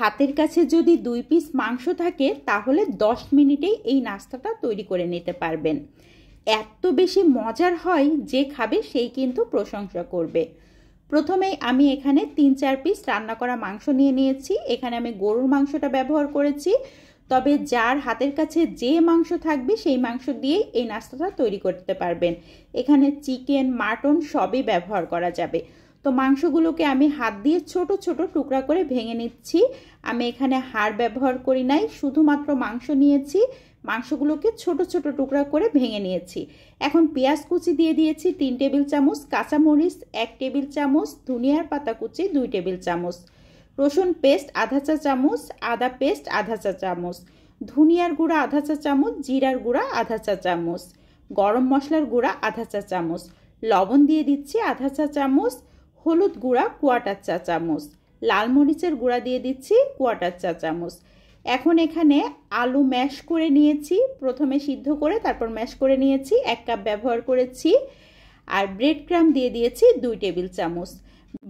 হাতের কাছে যদি দুই পিস মাংস থাকে তাহলে দশ মিনিটেই এই নাস্তাটা তৈরি করে নিতে পারবেন এত বেশি মজার হয় যে খাবে সেই কিন্তু প্রশংসা করবে প্রথমেই আমি এখানে তিন চার পিস রান্না করা মাংস নিয়ে নিয়েছি এখানে আমি গরুর মাংসটা ব্যবহার করেছি তবে যার হাতের কাছে যে মাংস থাকবে সেই মাংস দিয়েই এই নাস্তাটা তৈরি করতে পারবেন এখানে চিকেন মাটন সবই ব্যবহার করা যাবে তো মাংসগুলোকে আমি হাত দিয়ে ছোট ছোট টুকরা করে ভেঙে নিচ্ছি আমি এখানে হাড় ব্যবহার করি নাই শুধুমাত্র মাংস নিয়েছি মাংসগুলোকে ছোট ছোট টুকরা করে ভেঙে নিয়েছি এখন পেঁয়াজ কুচি দিয়ে দিয়েছি তিন টেবিল চামচ কাঁচামরিচ এক টেবিল চামচ ধনিয়ার পাতা কুচি দুই টেবিল চামচ রসুন পেস্ট আধা চা চামচ আদা পেস্ট আধা চা চামচ ধনিয়ার গুঁড়া আধা চা চামচ জিরার গুঁড়া আধা চা চামচ গরম মশলার গুঁড়া আধা চা চামচ লবণ দিয়ে দিচ্ছি আধা চা চামচ হলুদ গুঁড়া কোয়াটার চা চামচ লাল মরিচের গুঁড়া দিয়ে দিচ্ছি কোয়াটার চা চামচ এখন এখানে আলু ম্যাশ করে নিয়েছি প্রথমে সিদ্ধ করে তারপর ম্যাশ করে নিয়েছি এক কাপ ব্যবহার করেছি আর ব্রেড ক্রাম দিয়ে দিয়েছি দুই টেবিল চামচ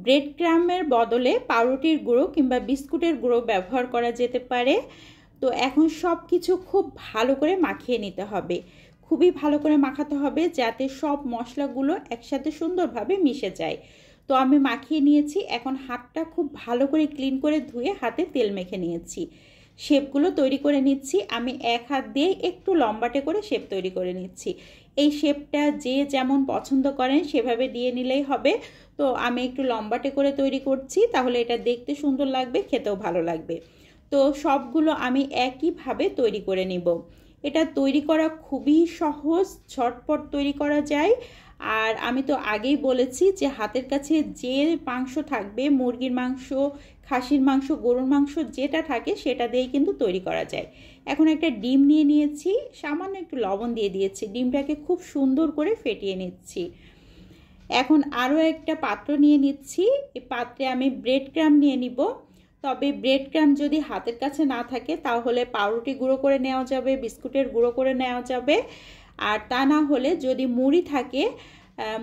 ব্রেড ক্রামের বদলে পাউরুটির গুঁড়ো কিংবা বিস্কুটের গুঁড়ো ব্যবহার করা যেতে পারে তো এখন সব কিছু খুব ভালো করে মাখিয়ে নিতে হবে খুবই ভালো করে মাখাতে হবে যাতে সব মশলাগুলো একসাথে সুন্দরভাবে মিশে যায় তো আমি মাখিয়ে নিয়েছি এখন হাতটা খুব ভালো করে ক্লিন করে ধুয়ে হাতে তেল মেখে নিয়েছি শেপগুলো তৈরি করে নিচ্ছি আমি এক হাত দিয়ে একটু লম্বাটে করে শেপ তৈরি করে নিচ্ছি এই শেপটা যে যেমন পছন্দ করেন সেভাবে দিয়ে নিলেই হবে তো আমি একটু লম্বাটে করে তৈরি করছি তাহলে এটা দেখতে সুন্দর লাগবে খেতেও ভালো লাগবে তো সবগুলো আমি একইভাবে তৈরি করে নিব এটা তৈরি করা খুবই সহজ ঝটপট তৈরি করা যায় আর আমি তো আগেই বলেছি যে হাতের কাছে যে মাংস থাকবে মুরগির মাংস খাসির মাংস গরুর মাংস যেটা থাকে সেটা দিয়েই কিন্তু তৈরি করা যায় এখন একটা ডিম নিয়ে নিয়েছি সামান্য একটু লবণ দিয়ে দিয়েছি ডিমটাকে খুব সুন্দর করে ফেটিয়ে নিচ্ছি এখন আরও একটা পাত্র নিয়ে নিচ্ছি এই পাত্রে আমি ব্রেড ক্রাম নিয়ে নিব তবে ব্রেড ক্রাম যদি হাতের কাছে না থাকে তাহলে পাউরুটি গুঁড়ো করে নেওয়া যাবে বিস্কুটের গুঁড়ো করে নেওয়া যাবে আর তা না হলে যদি মুড়ি থাকে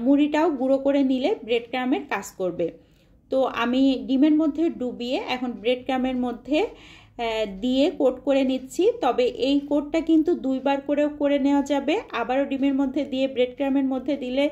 মুড়িটাও গুঁড়ো করে নিলে ব্রেড ক্রামের কাজ করবে তো আমি ডিমের মধ্যে ডুবিয়ে এখন ব্রেড ক্রামের মধ্যে দিয়ে কোট করে নিচ্ছি তবে এই কোটটা কিন্তু দুইবার করেও করে নেওয়া যাবে আবারও ডিমের মধ্যে দিয়ে ব্রেড ক্রামের মধ্যে দিলে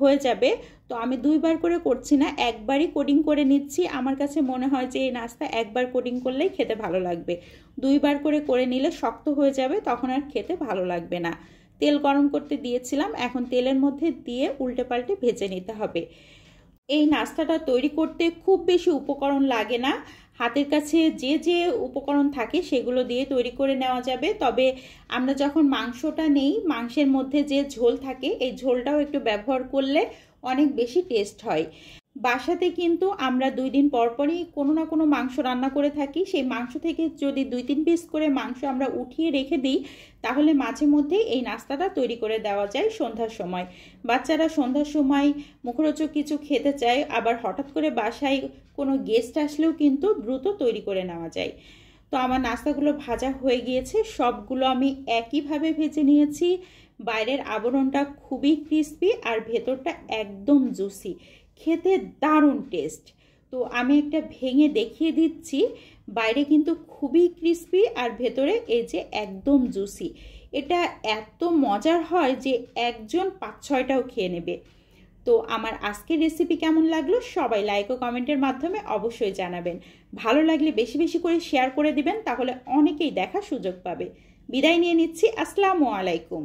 হয়ে যাবে তো আমি দুইবার করে করছি না একবারই কোডিং করে নিচ্ছি আমার কাছে মনে হয় যে এই নাস্তা একবার কোডিং করলেই খেতে ভালো লাগবে দুইবার করে করে নিলে শক্ত হয়ে যাবে তখন আর খেতে ভালো লাগবে না তেল গরম করতে দিয়েছিলাম এখন তেলের মধ্যে দিয়ে উল্টে পাল্টে ভেজে নিতে হবে এই নাস্তাটা তৈরি করতে খুব বেশি উপকরণ লাগে না হাতের কাছে যে যে উপকরণ থাকে সেগুলো দিয়ে তৈরি করে নেওয়া যাবে তবে আমরা যখন মাংসটা নেই মাংসের মধ্যে যে ঝোল থাকে এই ঝোলটাও একটু ব্যবহার করলে অনেক বেশি টেস্ট হয় বাসাতে কিন্তু আমরা দুই দিন পরপরই কোনো না কোনো মাংস রান্না করে থাকি সেই মাংস থেকে যদি দুই তিন পিস করে মাংস আমরা উঠিয়ে রেখে দিই তাহলে মাঝে মধ্যে এই নাস্তাটা তৈরি করে দেওয়া যায় সন্ধ্যার সময় বাচ্চারা সন্ধ্যার সময় মুখরোচক কিছু খেতে চায় আবার হঠাৎ করে বাসায় কোনো গেস্ট আসলেও কিন্তু দ্রুত তৈরি করে নেওয়া যায় তো আমার নাস্তাগুলো ভাজা হয়ে গিয়েছে সবগুলো আমি একইভাবে ভেজে নিয়েছি বাইরের আবরণটা খুবই ক্রিস্পি আর ভেতরটা একদম জুসি খেতে দারুণ টেস্ট তো আমি একটা ভেঙে দেখিয়ে দিচ্ছি বাইরে কিন্তু খুবই ক্রিস্পি আর ভেতরে এই যে একদম জুসি এটা এত মজার হয় যে একজন পাঁচ ছয়টাও খেয়ে নেবে তো আমার আজকের রেসিপি কেমন লাগলো সবাই লাইক ও কমেন্টের মাধ্যমে অবশ্যই জানাবেন ভালো লাগলে বেশি বেশি করে শেয়ার করে দিবেন তাহলে অনেকেই দেখার সুযোগ পাবে বিদায় নিয়ে নিচ্ছি আসসালামু আলাইকুম